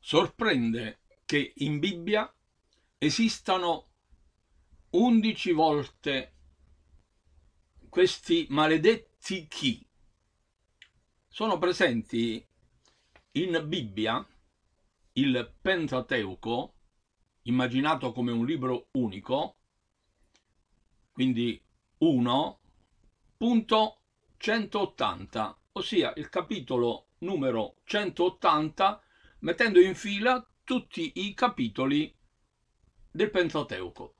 sorprende che in Bibbia esistano undici volte questi maledetti chi. Sono presenti in Bibbia il Pentateuco, immaginato come un libro unico, quindi 1.180, ossia il capitolo numero 180 mettendo in fila tutti i capitoli del Pentateuco.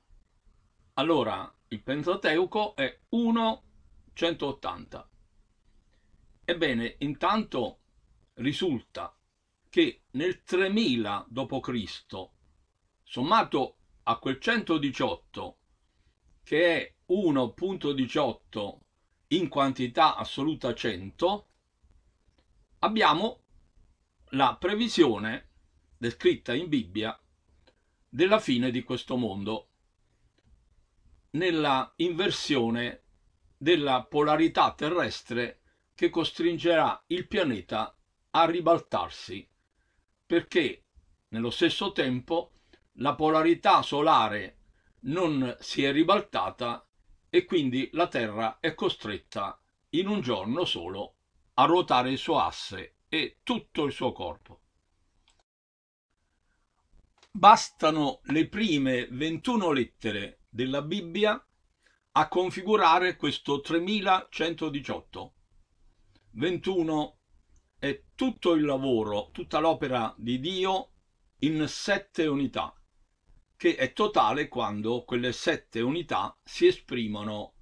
Allora, il Pentateuco è 1,180. Ebbene, intanto risulta che nel 3000 d.C., sommato a quel 118, che è 1.18 in quantità assoluta 100, abbiamo la previsione descritta in Bibbia della fine di questo mondo nella inversione della polarità terrestre che costringerà il pianeta a ribaltarsi perché nello stesso tempo la polarità solare non si è ribaltata e quindi la Terra è costretta in un giorno solo a ruotare il suo asse e tutto il suo corpo. Bastano le prime 21 lettere della Bibbia a configurare questo 3118. 21 è tutto il lavoro, tutta l'opera di Dio in sette unità, che è totale quando quelle sette unità si esprimono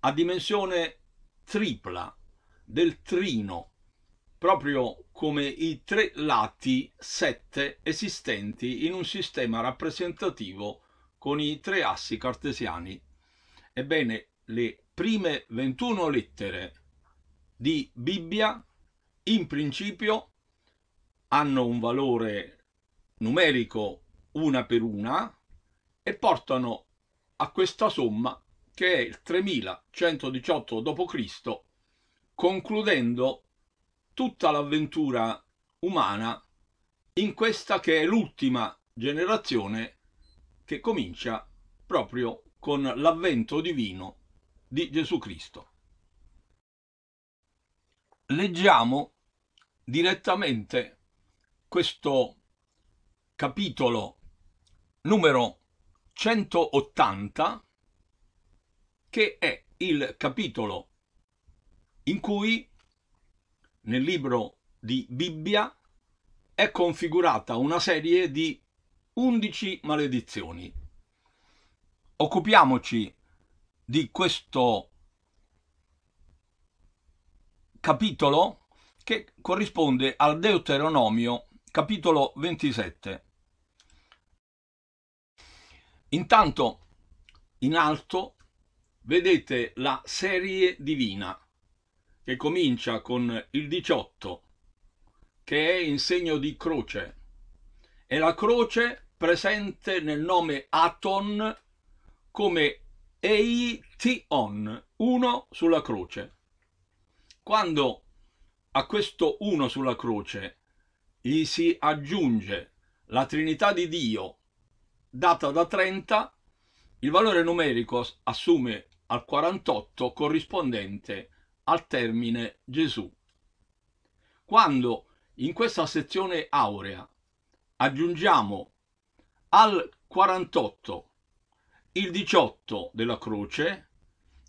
a dimensione tripla del trino proprio come i tre lati 7 esistenti in un sistema rappresentativo con i tre assi cartesiani. Ebbene, le prime 21 lettere di Bibbia in principio hanno un valore numerico una per una e portano a questa somma che è il 3118 d.C., concludendo tutta l'avventura umana in questa che è l'ultima generazione che comincia proprio con l'avvento divino di Gesù Cristo. Leggiamo direttamente questo capitolo numero 180 che è il capitolo in cui nel libro di Bibbia è configurata una serie di undici maledizioni. Occupiamoci di questo capitolo che corrisponde al Deuteronomio capitolo 27. Intanto in alto vedete la serie divina che comincia con il 18, che è in segno di croce. E la croce presente nel nome Aton come Eition, uno sulla croce. Quando a questo uno sulla croce gli si aggiunge la Trinità di Dio data da 30, il valore numerico assume al 48 corrispondente al termine Gesù. Quando in questa sezione aurea aggiungiamo al 48 il 18 della croce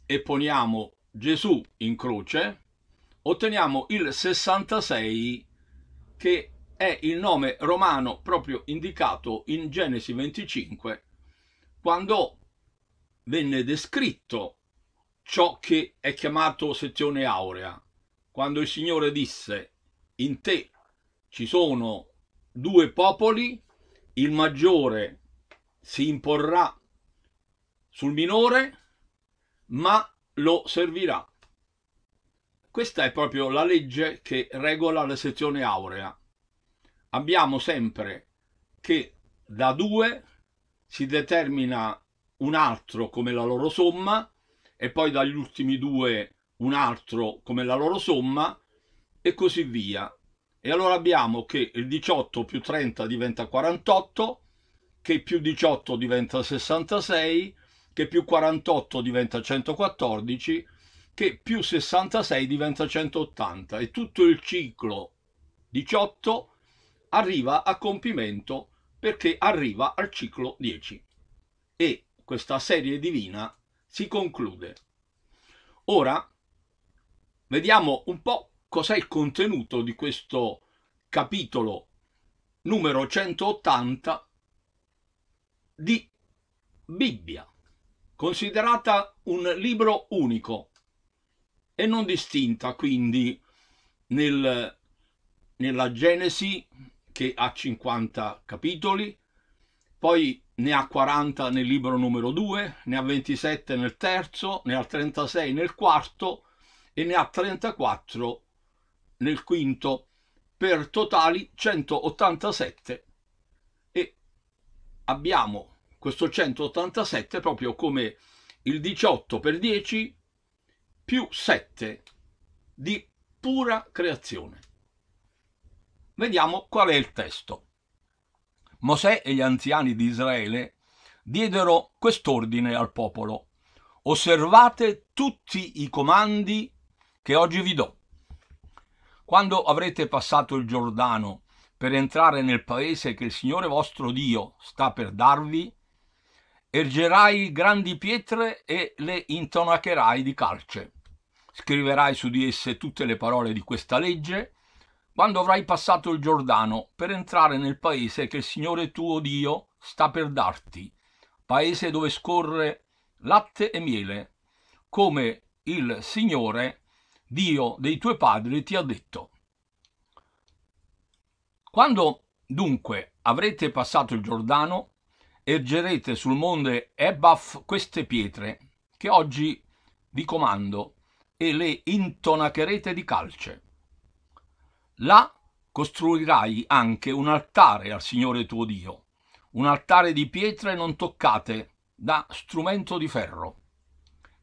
e poniamo Gesù in croce, otteniamo il 66 che è il nome romano proprio indicato in Genesi 25 quando venne descritto ciò che è chiamato sezione aurea, quando il Signore disse, in te ci sono due popoli, il maggiore si imporrà sul minore, ma lo servirà. Questa è proprio la legge che regola la sezione aurea. Abbiamo sempre che da due si determina un altro come la loro somma e poi dagli ultimi due un altro come la loro somma e così via. E allora abbiamo che il 18 più 30 diventa 48, che più 18 diventa 66, che più 48 diventa 114, che più 66 diventa 180 e tutto il ciclo 18 arriva a compimento perché arriva al ciclo 10 e questa serie divina si conclude. Ora vediamo un po' cos'è il contenuto di questo capitolo numero 180 di Bibbia, considerata un libro unico e non distinta quindi nel, nella Genesi che ha 50 capitoli, poi ne ha 40 nel libro numero 2, ne ha 27 nel terzo, ne ha 36 nel quarto e ne ha 34 nel quinto, per totali 187 e abbiamo questo 187 proprio come il 18 per 10 più 7 di pura creazione. Vediamo qual è il testo. Mosè e gli anziani di Israele diedero quest'ordine al popolo. Osservate tutti i comandi che oggi vi do. Quando avrete passato il Giordano per entrare nel paese che il Signore vostro Dio sta per darvi, ergerai grandi pietre e le intonacherai di calce. Scriverai su di esse tutte le parole di questa legge quando avrai passato il Giordano per entrare nel paese che il Signore tuo Dio sta per darti, paese dove scorre latte e miele, come il Signore, Dio dei tuoi padri, ti ha detto. Quando dunque avrete passato il Giordano, ergerete sul monte Ebaf queste pietre, che oggi vi comando, e le intonacherete di calce Là costruirai anche un altare al Signore tuo Dio, un altare di pietre non toccate da strumento di ferro.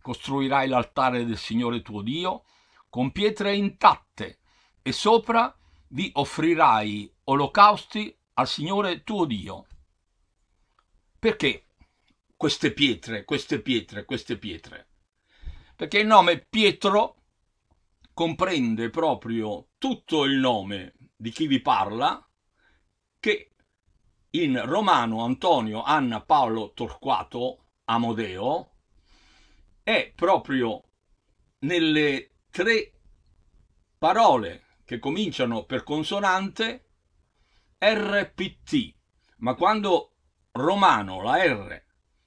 Costruirai l'altare del Signore tuo Dio con pietre intatte e sopra vi offrirai olocausti al Signore tuo Dio. Perché queste pietre, queste pietre, queste pietre? Perché il nome Pietro comprende proprio tutto il nome di chi vi parla, che in romano Antonio Anna Paolo Torquato Amodeo è proprio nelle tre parole che cominciano per consonante RPT, ma quando romano la R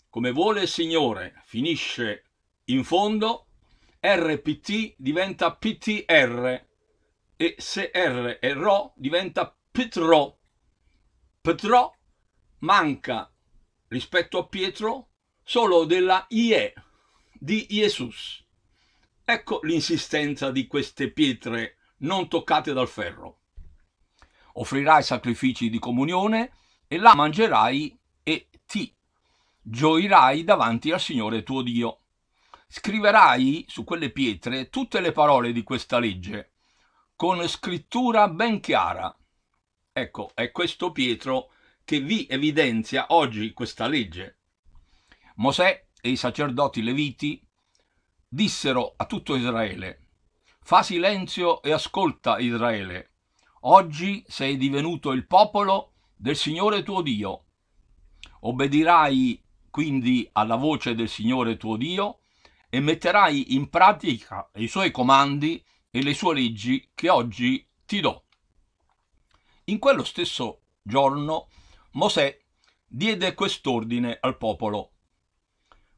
come vuole il Signore finisce in fondo RPT diventa PTR e se R è RO diventa PTRO. PTRO manca rispetto a Pietro solo della IE di Jesus. Ecco l'insistenza di queste pietre non toccate dal ferro. Offrirai sacrifici di comunione e la mangerai e ti gioirai davanti al Signore tuo Dio. Scriverai su quelle pietre tutte le parole di questa legge, con scrittura ben chiara. Ecco, è questo Pietro che vi evidenzia oggi questa legge. Mosè e i sacerdoti leviti dissero a tutto Israele, fa silenzio e ascolta Israele, oggi sei divenuto il popolo del Signore tuo Dio. Obbedirai quindi alla voce del Signore tuo Dio e metterai in pratica i suoi comandi e le sue leggi che oggi ti do. In quello stesso giorno Mosè diede quest'ordine al popolo.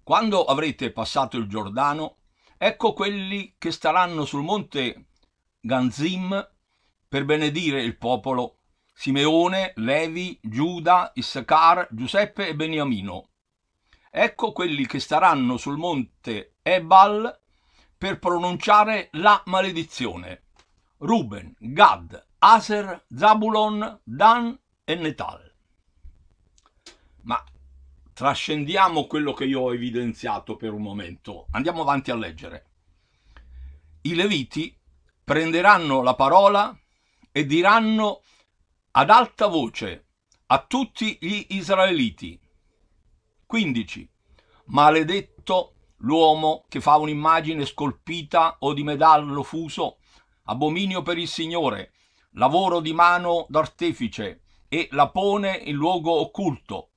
Quando avrete passato il Giordano, ecco quelli che staranno sul monte Ganzim per benedire il popolo, Simeone, Levi, Giuda, Issacar, Giuseppe e Beniamino. Ecco quelli che staranno sul monte Ebal per pronunciare la maledizione. Ruben, Gad, Aser, Zabulon, Dan e Netal. Ma trascendiamo quello che io ho evidenziato per un momento. Andiamo avanti a leggere. I Leviti prenderanno la parola e diranno ad alta voce a tutti gli israeliti. 15. Maledetto l'uomo che fa un'immagine scolpita o di medallo fuso, abominio per il Signore, lavoro di mano d'artefice, e la pone in luogo occulto.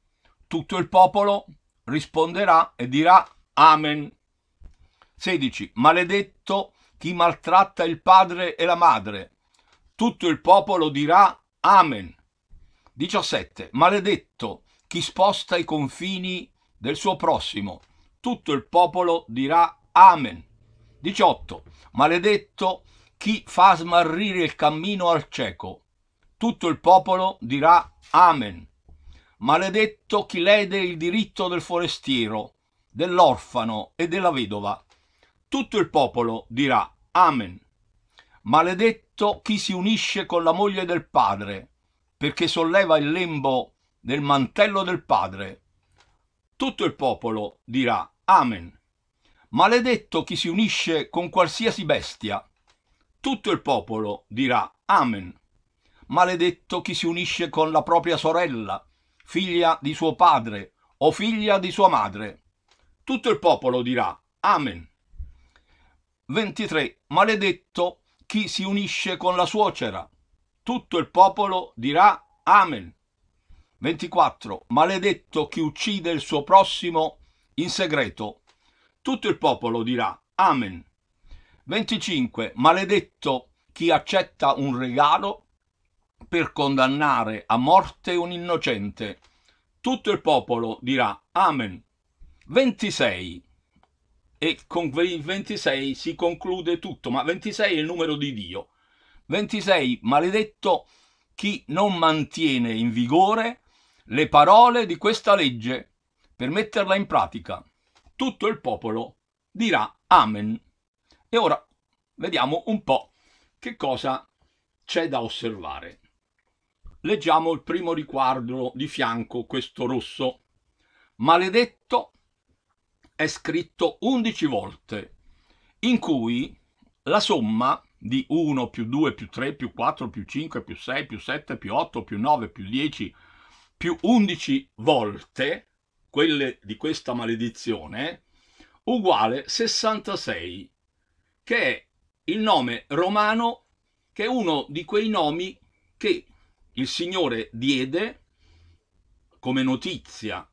Tutto il popolo risponderà e dirà Amen. 16. Maledetto chi maltratta il padre e la madre. Tutto il popolo dirà Amen. 17. Maledetto chi sposta i confini del suo prossimo tutto il popolo dirà Amen. 18. Maledetto chi fa smarrire il cammino al cieco. Tutto il popolo dirà Amen. Maledetto chi lede il diritto del forestiero, dell'orfano e della vedova. Tutto il popolo dirà Amen. Maledetto chi si unisce con la moglie del padre, perché solleva il lembo del mantello del padre tutto il popolo dirà Amen. Maledetto chi si unisce con qualsiasi bestia. Tutto il popolo dirà Amen. Maledetto chi si unisce con la propria sorella, figlia di suo padre o figlia di sua madre. Tutto il popolo dirà Amen. 23. Maledetto chi si unisce con la suocera. Tutto il popolo dirà Amen. 24. Maledetto chi uccide il suo prossimo in segreto. Tutto il popolo dirà Amen. 25. Maledetto chi accetta un regalo per condannare a morte un innocente. Tutto il popolo dirà Amen. 26. E con il 26 si conclude tutto, ma 26 è il numero di Dio. 26. Maledetto chi non mantiene in vigore le parole di questa legge per metterla in pratica. Tutto il popolo dirà Amen. E ora vediamo un po' che cosa c'è da osservare. Leggiamo il primo riquadro di fianco, questo rosso. Maledetto è scritto 11 volte, in cui la somma di 1 più 2 più 3 più 4 più 5 più 6 più 7 più 8 più 9 più 10 più 11 volte quelle di questa maledizione uguale 66, che è il nome romano, che è uno di quei nomi che il Signore diede come notizia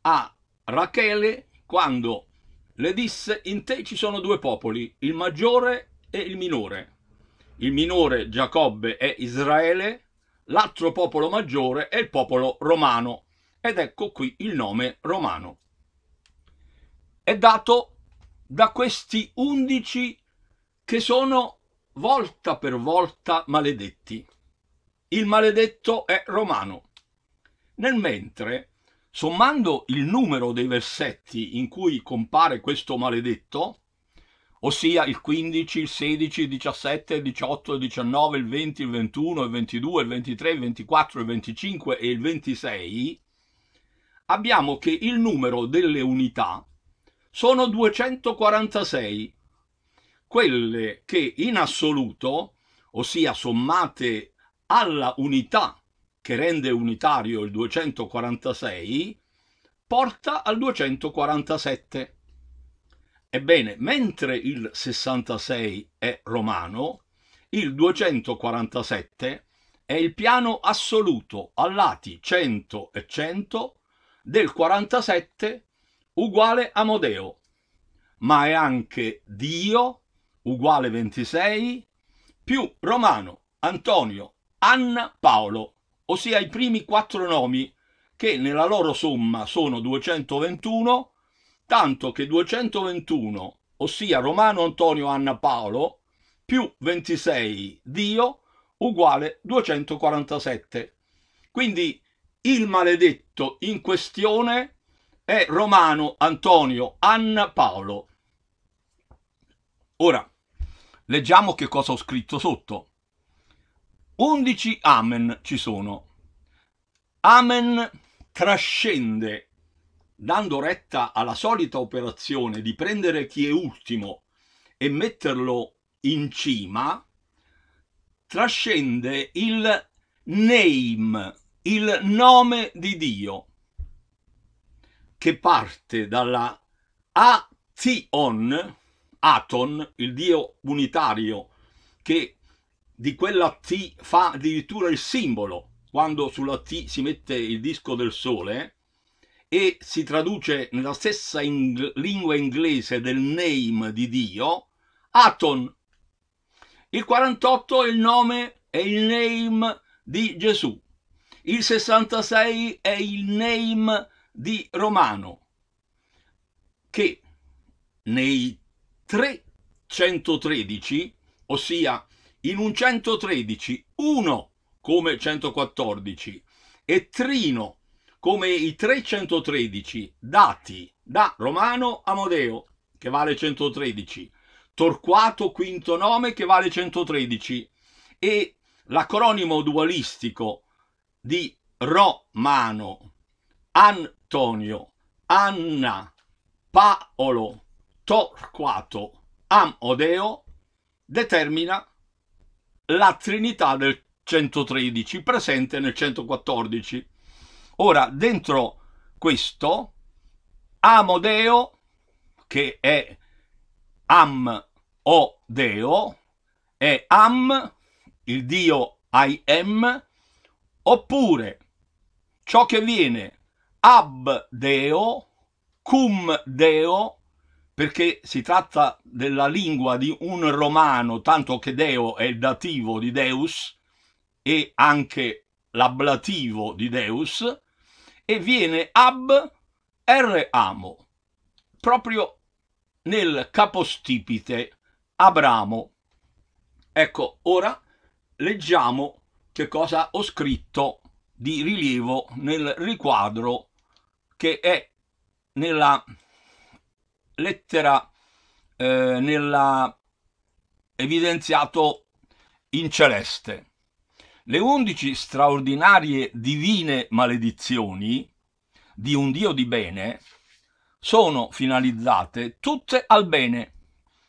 a Rachele quando le disse in te ci sono due popoli, il maggiore e il minore. Il minore Giacobbe è Israele, l'altro popolo maggiore è il popolo romano ed ecco qui il nome romano. È dato da questi undici che sono volta per volta maledetti. Il maledetto è romano. Nel mentre, sommando il numero dei versetti in cui compare questo maledetto, ossia il 15, il 16, il 17, il 18, il 19, il 20, il 21, il 22, il 23, il 24, il 25 e il 26, abbiamo che il numero delle unità sono 246, quelle che in assoluto, ossia sommate alla unità che rende unitario il 246, porta al 247. Ebbene, mentre il 66 è romano, il 247 è il piano assoluto a lati 100 e 100 del 47 uguale Amodeo, ma è anche Dio uguale 26 più Romano, Antonio, Anna, Paolo, ossia i primi quattro nomi che nella loro somma sono 221 tanto che 221, ossia Romano Antonio Anna Paolo, più 26 Dio, uguale 247. Quindi il maledetto in questione è Romano Antonio Anna Paolo. Ora, leggiamo che cosa ho scritto sotto. 11 amen ci sono. Amen trascende dando retta alla solita operazione di prendere chi è ultimo e metterlo in cima, trascende il name, il nome di Dio, che parte dalla Ation, Aton, il Dio unitario, che di quella T fa addirittura il simbolo, quando sulla T si mette il disco del sole, e si traduce nella stessa ing lingua inglese del name di Dio, Aton. Il 48 è il nome e il name di Gesù. Il 66 è il name di Romano, che nei 313, ossia in un 113, 1 come 114 e trino come i 313 dati da Romano Amodeo, che vale 113, Torquato Quinto Nome, che vale 113, e l'acronimo dualistico di Romano, Antonio, Anna, Paolo, Torquato, Amodeo, determina la trinità del 113 presente nel 114 Ora, dentro questo, Amodeo, che è Am o Deo, è Am, il dio I am, oppure ciò che viene ab deo, cum deo, perché si tratta della lingua di un romano, tanto che deo è il dativo di deus e anche l'ablativo di deus, e viene ab r amo, proprio nel capostipite Abramo. Ecco, ora leggiamo che cosa ho scritto di rilievo nel riquadro che è nella lettera, eh, nella evidenziato in celeste. Le undici straordinarie divine maledizioni di un Dio di bene sono finalizzate tutte al bene,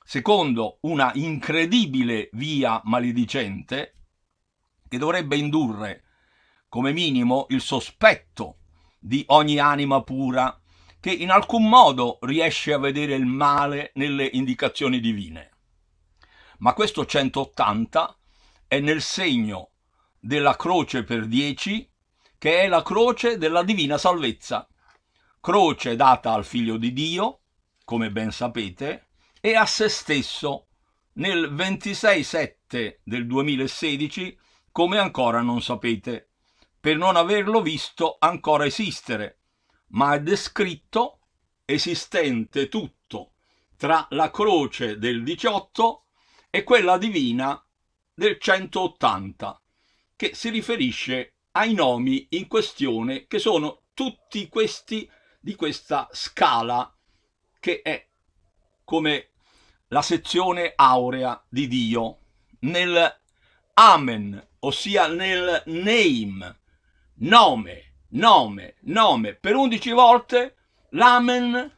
secondo una incredibile via maledicente che dovrebbe indurre come minimo il sospetto di ogni anima pura che in alcun modo riesce a vedere il male nelle indicazioni divine. Ma questo 180 è nel segno della croce per 10, che è la croce della divina salvezza. Croce data al figlio di Dio, come ben sapete, e a se stesso nel 26-7 del 2016, come ancora non sapete, per non averlo visto ancora esistere, ma è descritto esistente tutto tra la croce del 18 e quella divina del 180 che si riferisce ai nomi in questione che sono tutti questi di questa scala che è come la sezione aurea di Dio nel Amen, ossia nel name, nome, nome, nome, per undici volte l'amen,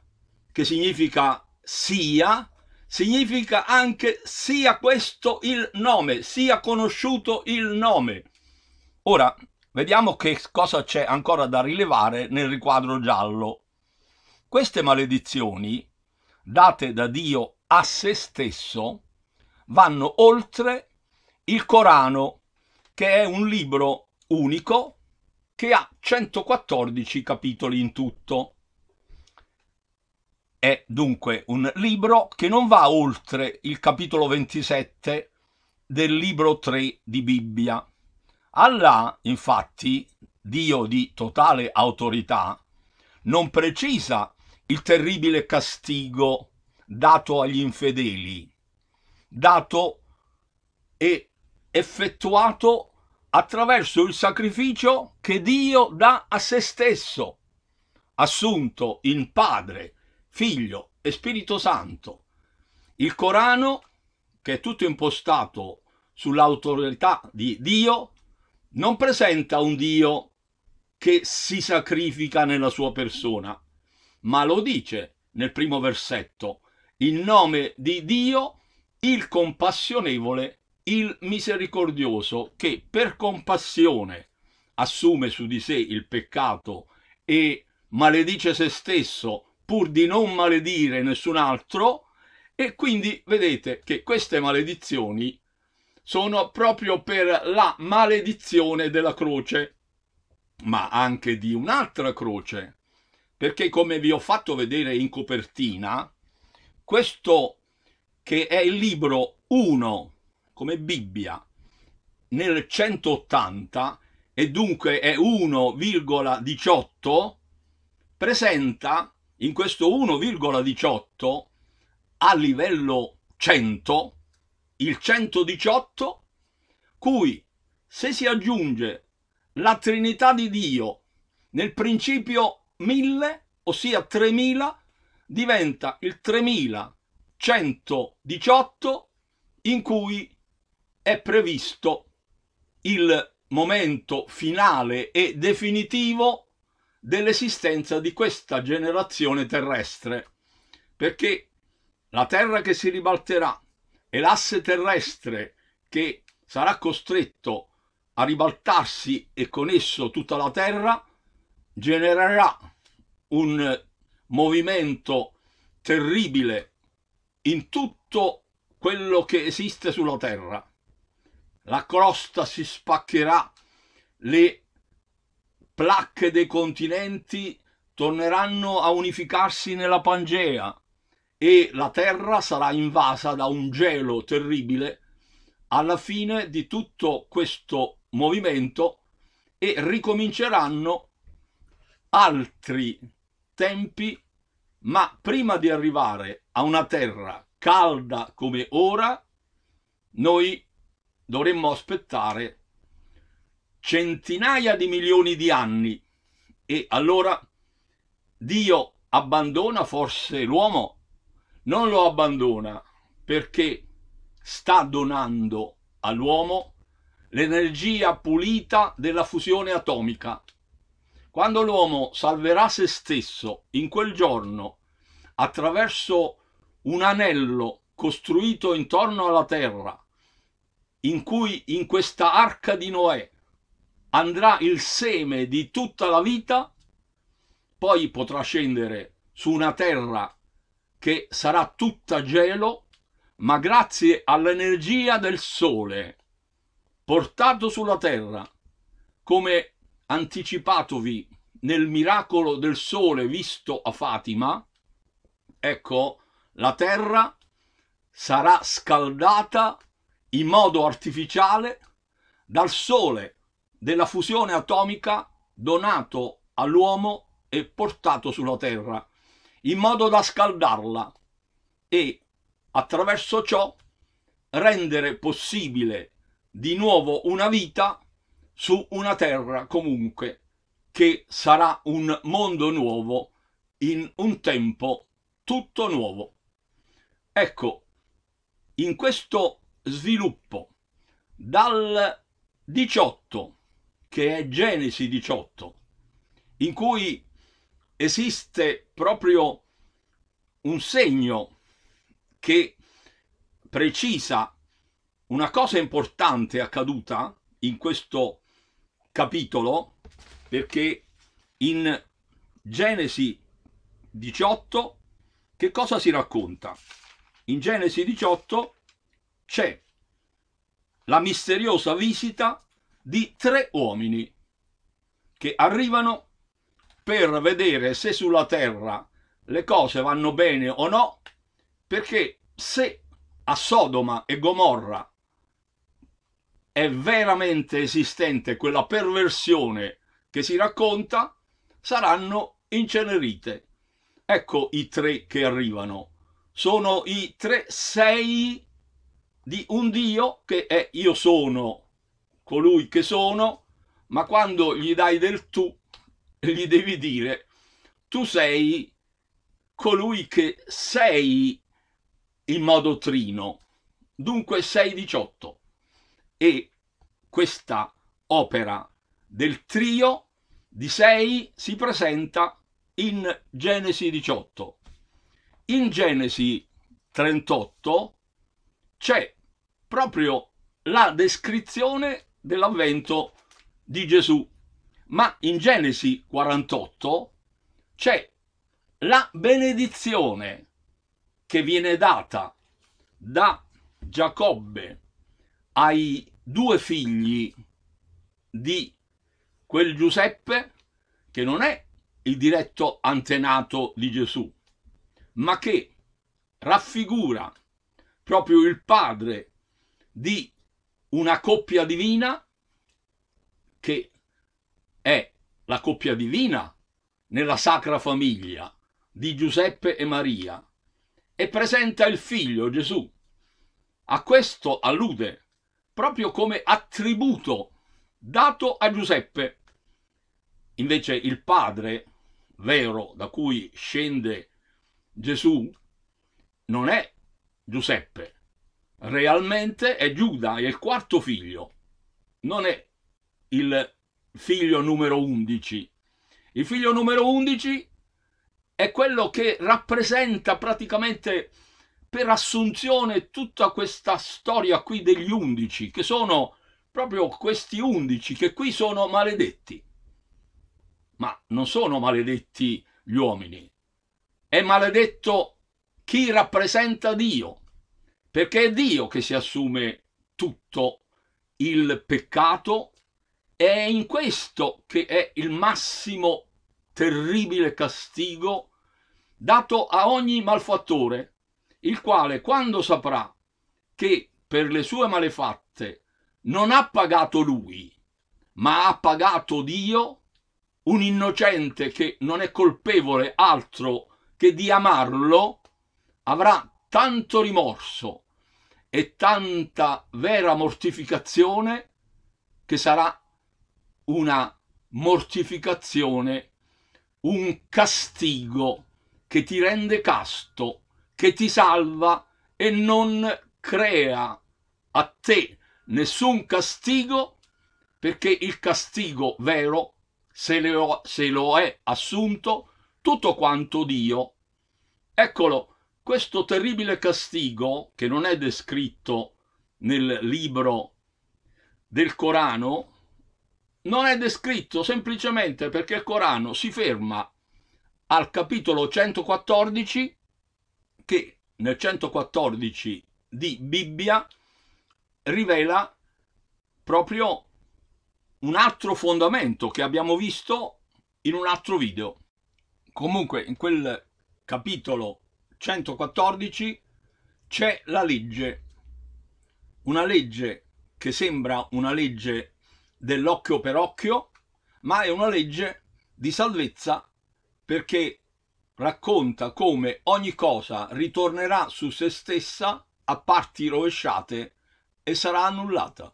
che significa sia, significa anche sia questo il nome, sia conosciuto il nome. Ora, vediamo che cosa c'è ancora da rilevare nel riquadro giallo. Queste maledizioni, date da Dio a se stesso, vanno oltre il Corano, che è un libro unico che ha 114 capitoli in tutto. È dunque un libro che non va oltre il capitolo 27 del libro 3 di Bibbia. Allah, infatti, Dio di totale autorità, non precisa il terribile castigo dato agli infedeli, dato e effettuato attraverso il sacrificio che Dio dà a se stesso, assunto in Padre, Figlio e Spirito Santo. Il Corano, che è tutto impostato sull'autorità di Dio, non presenta un Dio che si sacrifica nella sua persona, ma lo dice nel primo versetto, in nome di Dio il compassionevole, il misericordioso, che per compassione assume su di sé il peccato e maledice se stesso pur di non maledire nessun altro, e quindi vedete che queste maledizioni sono proprio per la maledizione della croce, ma anche di un'altra croce, perché come vi ho fatto vedere in copertina, questo che è il libro 1 come Bibbia nel 180 e dunque è 1,18 presenta in questo 1,18 a livello 100 il 118, cui se si aggiunge la Trinità di Dio nel principio 1000, ossia 3000, diventa il 3118 in cui è previsto il momento finale e definitivo dell'esistenza di questa generazione terrestre, perché la terra che si ribalterà e l'asse terrestre che sarà costretto a ribaltarsi e con esso tutta la Terra genererà un movimento terribile in tutto quello che esiste sulla Terra. La crosta si spaccherà, le placche dei continenti torneranno a unificarsi nella Pangea, e la terra sarà invasa da un gelo terribile alla fine di tutto questo movimento e ricominceranno altri tempi, ma prima di arrivare a una terra calda come ora, noi dovremmo aspettare centinaia di milioni di anni e allora Dio abbandona forse l'uomo non lo abbandona perché sta donando all'uomo l'energia pulita della fusione atomica. Quando l'uomo salverà se stesso in quel giorno attraverso un anello costruito intorno alla terra, in cui in questa arca di Noè andrà il seme di tutta la vita, poi potrà scendere su una terra che sarà tutta gelo, ma grazie all'energia del sole portato sulla terra, come anticipatovi nel miracolo del sole visto a Fatima, ecco, la terra sarà scaldata in modo artificiale dal sole della fusione atomica donato all'uomo e portato sulla terra in modo da scaldarla e attraverso ciò rendere possibile di nuovo una vita su una terra comunque che sarà un mondo nuovo in un tempo tutto nuovo. Ecco, in questo sviluppo dal 18, che è Genesi 18, in cui esiste proprio un segno che precisa una cosa importante accaduta in questo capitolo perché in Genesi 18 che cosa si racconta? In Genesi 18 c'è la misteriosa visita di tre uomini che arrivano per vedere se sulla Terra le cose vanno bene o no, perché se a Sodoma e Gomorra è veramente esistente quella perversione che si racconta, saranno incenerite. Ecco i tre che arrivano. Sono i tre sei di un Dio che è io sono colui che sono, ma quando gli dai del tu gli devi dire tu sei colui che sei in modo trino, dunque sei 18 e questa opera del trio di 6 si presenta in Genesi 18. In Genesi 38 c'è proprio la descrizione dell'avvento di Gesù ma in Genesi 48 c'è la benedizione che viene data da Giacobbe ai due figli di quel Giuseppe che non è il diretto antenato di Gesù, ma che raffigura proprio il padre di una coppia divina che è la coppia divina nella Sacra Famiglia di Giuseppe e Maria e presenta il figlio Gesù. A questo allude proprio come attributo dato a Giuseppe. Invece il padre vero da cui scende Gesù non è Giuseppe, realmente è Giuda, è il quarto figlio, non è il figlio numero 11. Il figlio numero 11 è quello che rappresenta praticamente per assunzione tutta questa storia qui degli undici, che sono proprio questi undici che qui sono maledetti. Ma non sono maledetti gli uomini, è maledetto chi rappresenta Dio, perché è Dio che si assume tutto il peccato, è in questo che è il massimo terribile castigo dato a ogni malfattore, il quale quando saprà che per le sue malefatte non ha pagato lui, ma ha pagato Dio, un innocente che non è colpevole altro che di amarlo, avrà tanto rimorso e tanta vera mortificazione che sarà una mortificazione, un castigo che ti rende casto, che ti salva e non crea a te nessun castigo perché il castigo vero, se lo, se lo è assunto, tutto quanto Dio. Eccolo, questo terribile castigo, che non è descritto nel libro del Corano, non è descritto semplicemente perché il Corano si ferma al capitolo 114 che nel 114 di Bibbia rivela proprio un altro fondamento che abbiamo visto in un altro video. Comunque in quel capitolo 114 c'è la legge, una legge che sembra una legge dell'occhio per occhio, ma è una legge di salvezza perché racconta come ogni cosa ritornerà su se stessa a parti rovesciate e sarà annullata.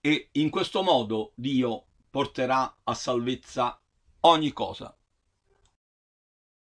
E in questo modo Dio porterà a salvezza ogni cosa.